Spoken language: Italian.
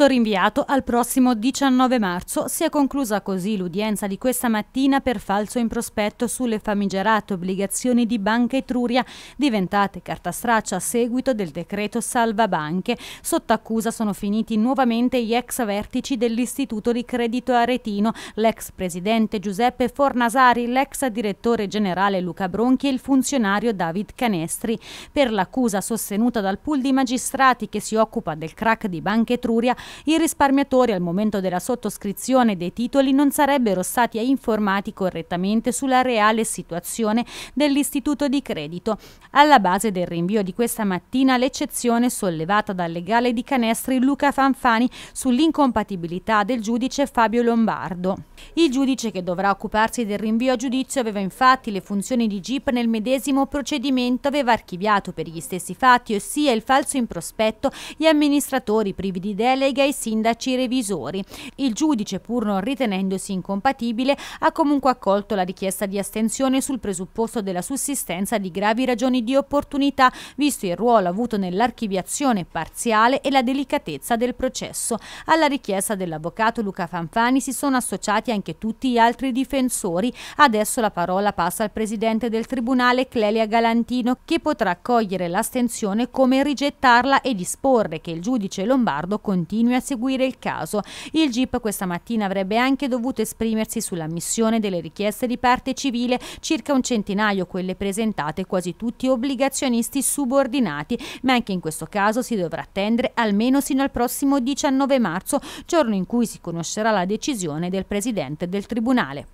tutto rinviato al prossimo 19 marzo. Si è conclusa così l'udienza di questa mattina per falso in prospetto sulle famigerate obbligazioni di Banca Etruria, diventate carta straccia a seguito del decreto Salva Banche. Sotto accusa sono finiti nuovamente gli ex vertici dell'Istituto di Credito Aretino, l'ex presidente Giuseppe Fornasari, l'ex direttore generale Luca Bronchi e il funzionario David Canestri. Per l'accusa sostenuta dal pool di magistrati che si occupa del crack di Banca Etruria, i risparmiatori al momento della sottoscrizione dei titoli non sarebbero stati informati correttamente sulla reale situazione dell'istituto di credito. Alla base del rinvio di questa mattina l'eccezione sollevata dal legale di Canestri Luca Fanfani sull'incompatibilità del giudice Fabio Lombardo. Il giudice che dovrà occuparsi del rinvio a giudizio aveva infatti le funzioni di GIP nel medesimo procedimento, aveva archiviato per gli stessi fatti, ossia il falso in prospetto, gli amministratori privi di delega delega ai sindaci revisori. Il giudice, pur non ritenendosi incompatibile, ha comunque accolto la richiesta di astensione sul presupposto della sussistenza di gravi ragioni di opportunità, visto il ruolo avuto nell'archiviazione parziale e la delicatezza del processo. Alla richiesta dell'avvocato Luca Fanfani si sono associati anche tutti gli altri difensori. Adesso la parola passa al presidente del Tribunale Clelia Galantino che potrà accogliere l'astensione come rigettarla e disporre che il giudice Lombardo continui continui a seguire il caso. Il GIP questa mattina avrebbe anche dovuto esprimersi sull'ammissione delle richieste di parte civile, circa un centinaio quelle presentate, quasi tutti obbligazionisti subordinati, ma anche in questo caso si dovrà attendere almeno sino al prossimo 19 marzo, giorno in cui si conoscerà la decisione del Presidente del Tribunale.